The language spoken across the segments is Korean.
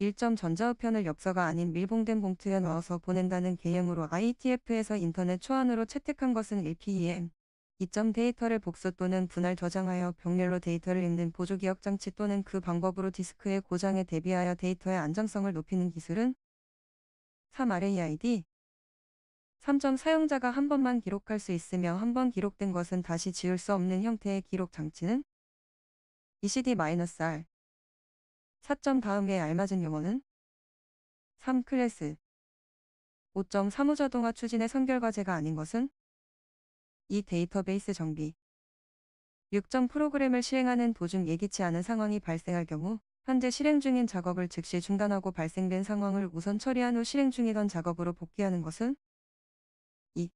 1점 전자우편을 엽서가 아닌 밀봉된 봉투에 넣어서 보낸다는 개념으로 ITF에서 인터넷 초안으로 채택한 것은 l p e m 2점 데이터를 복수 또는 분할 저장하여 병렬로 데이터를 읽는 보조기억 장치 또는 그 방법으로 디스크의 고장에 대비하여 데이터의 안정성을 높이는 기술은 3. RAID 3점 사용자가 한 번만 기록할 수 있으며 한 번 기록된 것은 다시 지울 수 없는 형태의 기록 장치는 ECD-R 4점 다음에 알맞은 용어는 3. 클래스 5점 사무자동화 추진의 선결과제가 아닌 것은 2. 데이터베이스 정비 6점 프로그램을 시행하는 도중 예기치 않은 상황이 발생할 경우 현재 실행 중인 작업을 즉시 중단하고 발생된 상황을 우선 처리한 후 실행 중이던 작업으로 복귀하는 것은 2.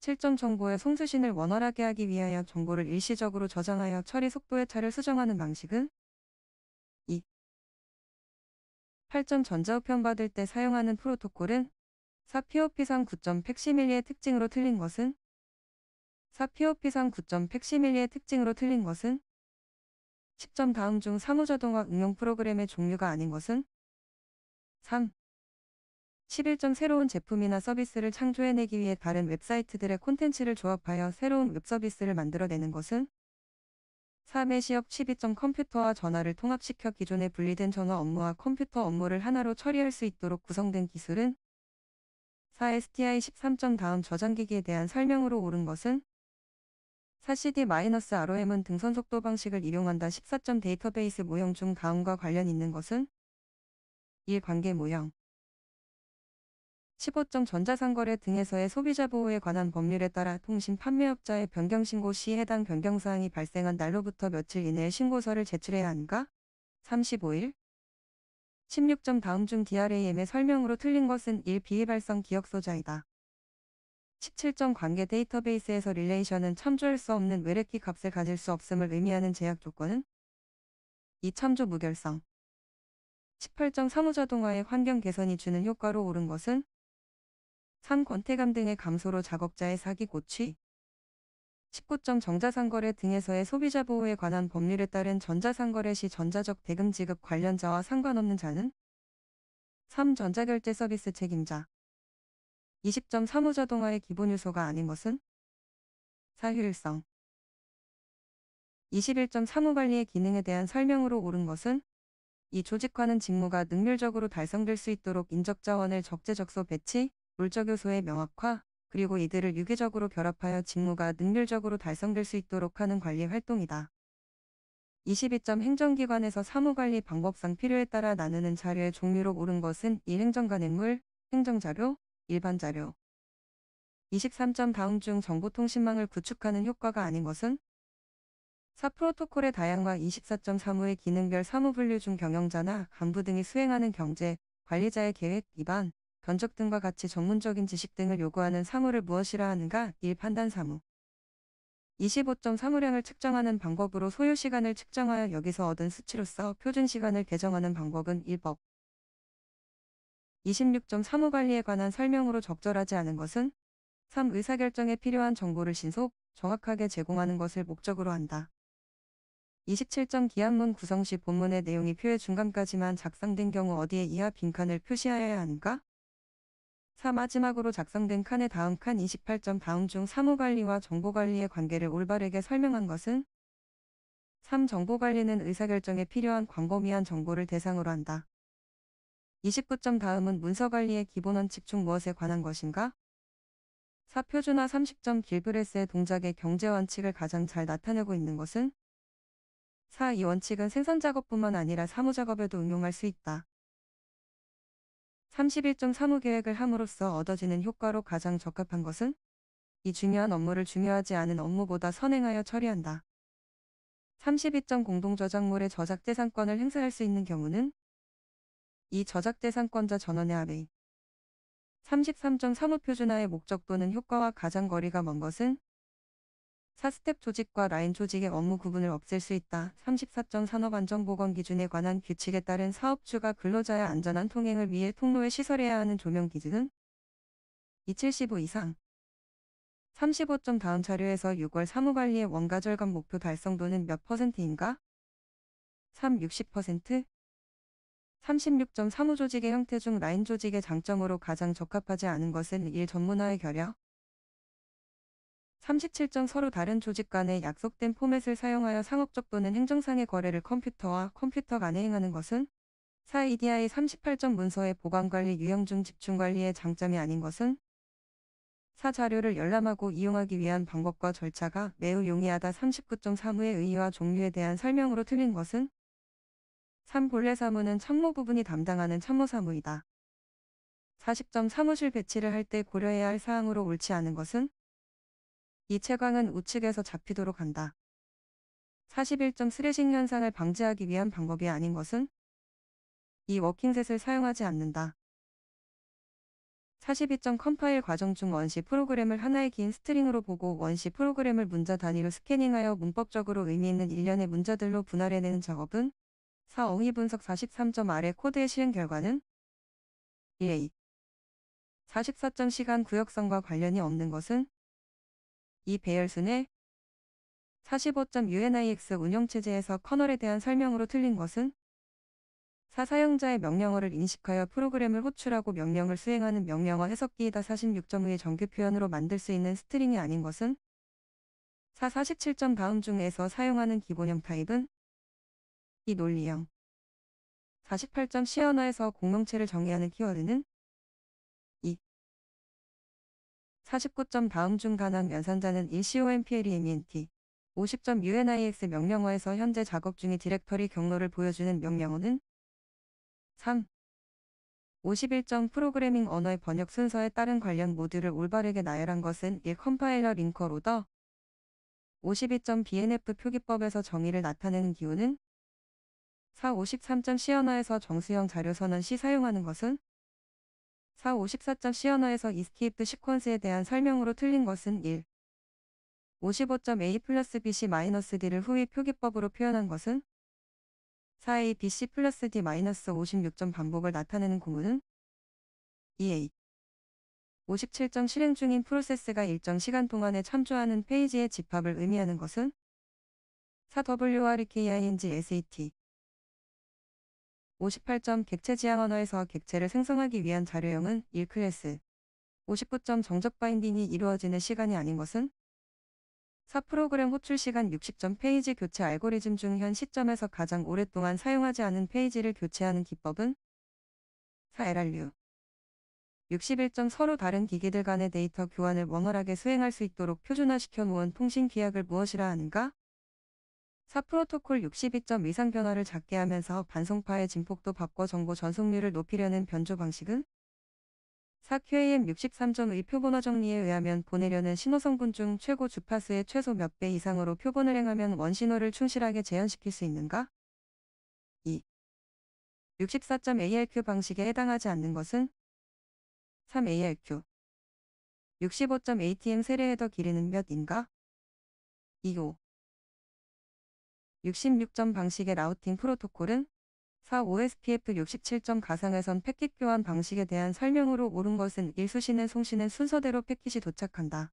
7점 정보의 송수신을 원활하게 하기 위하여 정보를 일시적으로 저장하여 처리 속도의 차를 수정하는 방식은 8점 전자우편 받을 때 사용하는 프로토콜은 사피오피상 9점 팩시밀리의 특징으로 틀린 것은 사피오피상 9점 팩시밀리의 특징으로 틀린 것은 10점 다음 중 사무자동화 응용 프로그램의 종류가 아닌 것은 3. 11점 새로운 제품이나 서비스를 창조해내기 위해 다른 웹사이트들의 콘텐츠를 조합하여 새로운 웹서비스를 만들어내는 것은 사업의 시업 12점 컴퓨터와 전화를 통합시켜 기존에 분리된 전화 업무와 컴퓨터 업무를 하나로 처리할 수 있도록 구성된 기술은 4. STI 13점 다음 저장기기에 대한 설명으로 옳은 것은 4. CD-ROM은 등선속도 방식을 이용한다 14점 데이터베이스 모형 중 다음과 관련 있는 것은 1. 관계 모형 15종 전자상거래 등에서의 소비자 보호에 관한 법률에 따라 통신 판매업자의 변경신고 시 해당 변경사항이 발생한 날로부터 며칠 이내에 신고서를 제출해야 하는가 35일 16점 다음 중 DRAM의 설명으로 틀린 것은 1. 비위발성 기억소자이다. 17점 관계 데이터베이스에서 릴레이션은 참조할 수 없는 외래키 값을 가질 수 없음을 의미하는 제약 조건은 2. 참조 무결성 18점 사무자동화의 환경 개선이 주는 효과로 옳은 것은 산 권태감 등의 감소로 작업자의 사기 고취 19점 정자상거래 등에서의 소비자 보호에 관한 법률에 따른 전자상거래 시 전자적 대금 지급 관련자와 상관없는 자는 3. 전자결제 서비스 책임자 20점 사무자동화의 기본 요소가 아닌 것은 사효율성 21점 사무관리의 기능에 대한 설명으로 옳은 것은 이 조직화는 직무가 능률적으로 달성될 수 있도록 인적 자원을 적재적소 배치, 물적 요소의 명확화, 그리고 이들을 유기적으로 결합하여 직무가 능률적으로 달성될 수 있도록 하는 관리 활동이다. 22점 행정기관에서 사무관리 방법상 필요에 따라 나누는 자료의 종류로 옳은 것은 일 행정관행물, 행정자료, 일반자료 23점 다음 중 정보통신망을 구축하는 효과가 아닌 것은 4. 프로토콜의 다양화 2 4사무의 기능별 사무 분류 중 경영자나 간부 등이 수행하는 경제, 관리자의 계획, 위반 견적 등과 같이 전문적인 지식 등을 요구하는 사무를 무엇이라 하는가? 1. 판단 사무 25점 사무량을 측정하는 방법으로 소요시간을 측정하여 여기서 얻은 수치로 서 표준시간을 개정하는 방법은 1법 26점 사무관리에 관한 설명으로 적절하지 않은 것은 3. 의사결정에 필요한 정보를 신속, 정확하게 제공하는 것을 목적으로 한다. 27점 기한문 구성 시 본문의 내용이 표의 중간까지만 작성된 경우 어디에 이하 빈칸을 표시하여야 하는가? 4. 마지막으로 작성된 칸의 다음 칸 28점 다음 중 사무관리와 정보관리의 관계를 올바르게 설명한 것은 3. 정보관리는 의사결정에 필요한 광범위한 정보를 대상으로 한다. 29점 다음은 문서관리의 기본 원칙 중 무엇에 관한 것인가? 4. 표준화 30점 길브레스의 동작의 경제 원칙을 가장 잘 나타내고 있는 것은 4. 이 원칙은 생산 작업뿐만 아니라 사무 작업에도 응용할 수 있다. 31.35계획을 함으로써 얻어지는 효과로 가장 적합한 것은 이 중요한 업무를 중요하지 않은 업무보다 선행하여 처리한다. 32점 공동저작물의 저작대상권을 행사할 수 있는 경우는 이 저작대상권자 전원의 합의 33.35표준화의 목적 또는 효과와 가장 거리가 먼 것은 4스텝 조직과 라인 조직의 업무 구분을 없앨 수 있다. 34전 산업안전보건 기준에 관한 규칙에 따른 사업주가 근로자의 안전한 통행을 위해 통로에 시설해야 하는 조명 기준은 275 이상 35점 다음 자료에서 6월 사무관리의 원가 절감 목표 달성도는 몇 퍼센트인가? 3. 60% 36.35 조직의 형태 중 라인 조직의 장점으로 가장 적합하지 않은 것은 일 전문화의 결여 37전 서로 다른 조직 간의 약속된 포맷을 사용하여 상업적 또는 행정상의 거래를 컴퓨터와 컴퓨터 간에 행하는 것은 사 EDI 38전 문서의 보관관리 유형 중 집중관리의 장점이 아닌 것은 4 자료를 열람하고 이용하기 위한 방법과 절차가 매우 용이하다 3 9사무의 의의와 종류에 대한 설명으로 틀린 것은 3. 본래 사무는 참모 부분이 담당하는 참모 사무이다. 4 0사무실 배치를 할 때 고려해야 할 사항으로 옳지 않은 것은 이 채광은 우측에서 잡히도록 한다. 41점 스레싱 현상을 방지하기 위한 방법이 아닌 것은 이 워킹셋을 사용하지 않는다. 42점 컴파일 과정 중 원시 프로그램을 하나의 긴 스트링으로 보고 원시 프로그램을 문자 단위로 스캐닝하여 문법적으로 의미 있는 일련의 문자들로 분할해내는 작업은 4. 어휘 분석 43점 아래 코드의 실행 결과는 1. 44점 시간 구역성과 관련이 없는 것은 이 배열순의 45.UNIX 운영체제에서 커널에 대한 설명으로 틀린 것은 4사용자의 명령어를 인식하여 프로그램을 호출하고 명령을 수행하는 명령어 해석기이다 46.5의 정규 표현으로 만들 수 있는 스트링이 아닌 것은 4 47점 다음 중에서 사용하는 기본형 타입은 이 논리형 48점 C 언어에서 공명체를 정의하는 키워드는 49점 다음 중 가난 연산자는 ECOMPL이 MENT 50점 UNIX 명령어에서 현재 작업 중의 디렉터리 경로를 보여주는 명령어는 3. 51점 프로그래밍 언어의 번역 순서에 따른 관련 모듈을 올바르게 나열한 것은 1. 컴파일러 링커 로더 52점 BNF 표기법에서 정의를 나타내는 기호는 4. 53점 C 언어에서 정수형 자료 선언 시 사용하는 것은 454.c 언어에서 이스케이프 시퀀스에 대한 설명으로 틀린 것은 1. 55.a 플러스 bc 마이너스 d를 후위 표기법으로 표현한 것은 4a bc 플러스 d 마이너스 56점 반복을 나타내는 공문은 2a 57점 실행 중인 프로세스가 일정 시간 동안에 참조하는 페이지의 집합을 의미하는 것은 4WRKING SAT 58점 객체 지향 언어에서 객체를 생성하기 위한 자료형은 1클래스. 59점 정적 바인딩이 이루어지는 시간이 아닌 것은? 4 프로그램 호출 시간 60점 페이지 교체 알고리즘 중 현 시점에서 가장 오랫동안 사용하지 않은 페이지를 교체하는 기법은? 4LRU. 61점 서로 다른 기기들 간의 데이터 교환을 원활하게 수행할 수 있도록 표준화시켜 놓은 통신 규약을 무엇이라 하는가? 4프로토콜 62점 이상 변화를 작게 하면서 반송파의 진폭도 바꿔 정보 전송률을 높이려는 변조 방식은 4QAM 63점의 표본화 정리에 의하면 보내려는 신호성분 중 최고 주파수의 최소 몇 배 이상으로 표본을 행하면 원신호를 충실하게 재현시킬 수 있는가? 2. 64.ARQ 방식에 해당하지 않는 것은 3ARQ 65.ATM 세례의 더 길이는 몇인가? 2호 66점 방식의 라우팅 프로토콜은 4 OSPF 67점 가상에선 패킷 교환 방식에 대한 설명으로 옳은 것은 1수신의 송신의 순서대로 패킷이 도착한다.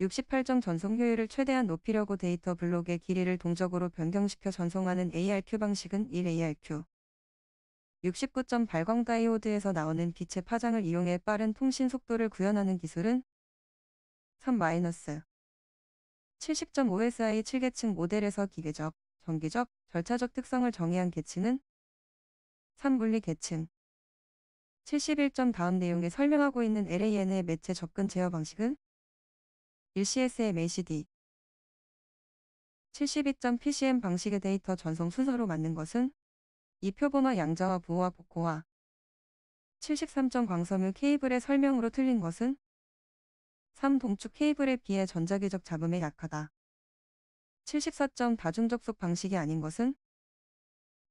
68점 전송 효율을 최대한 높이려고 데이터 블록의 길이를 동적으로 변경시켜 전송하는 ARQ 방식은 1ARQ. 69점 발광 다이오드에서 나오는 빛의 파장을 이용해 빠른 통신 속도를 구현하는 기술은 3- 70.5SI 7계층 모델에서 기계적, 전기적 절차적 특성을 정의한 계층은 3분리 계층 71점 다음 내용에 설명하고 있는 LAN의 매체 접근 제어 방식은 UCSMACD 72.PCM 방식의 데이터 전송 순서로 맞는 것은 이표본화 양자와 부호와 복호화 73점 광섬유 케이블의 설명으로 틀린 것은 3. 동축 케이블에 비해 전자기적 잡음에 약하다. 74. 점 다중접속 방식이 아닌 것은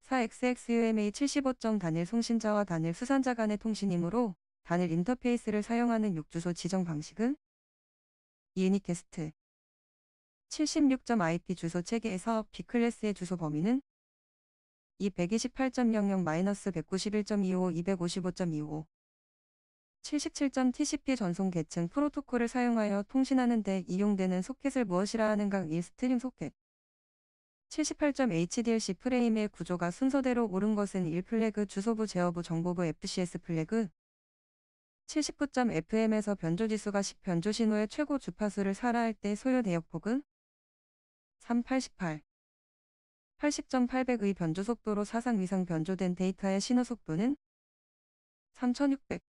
4XXUMA 75. 점 단일 송신자와 단일 수산자 간의 통신이므로 단일 인터페이스를 사용하는 6주소 지정 방식은 유니캐스트 76.IP 주소 체계에서 B클래스의 주소 범위는 2 2 8 0 0 1 9 1 2 5 255.25 77점 TCP 전송 계층 프로토콜을 사용하여 통신하는 데 이용되는 소켓을 무엇이라 하는가 이 스트림 소켓 78점 HDLC 프레임의 구조가 순서대로 오른 것은 1 플래그 주소부 제어부 정보부 FCS 플래그 7 9 FM에서 변조지수가 10 변조신호의 최고 주파수를 살아할 때 소요 대역폭은 388 80.800의 변조 속도로 사상 위상 변조된 데이터의 신호 속도는 3600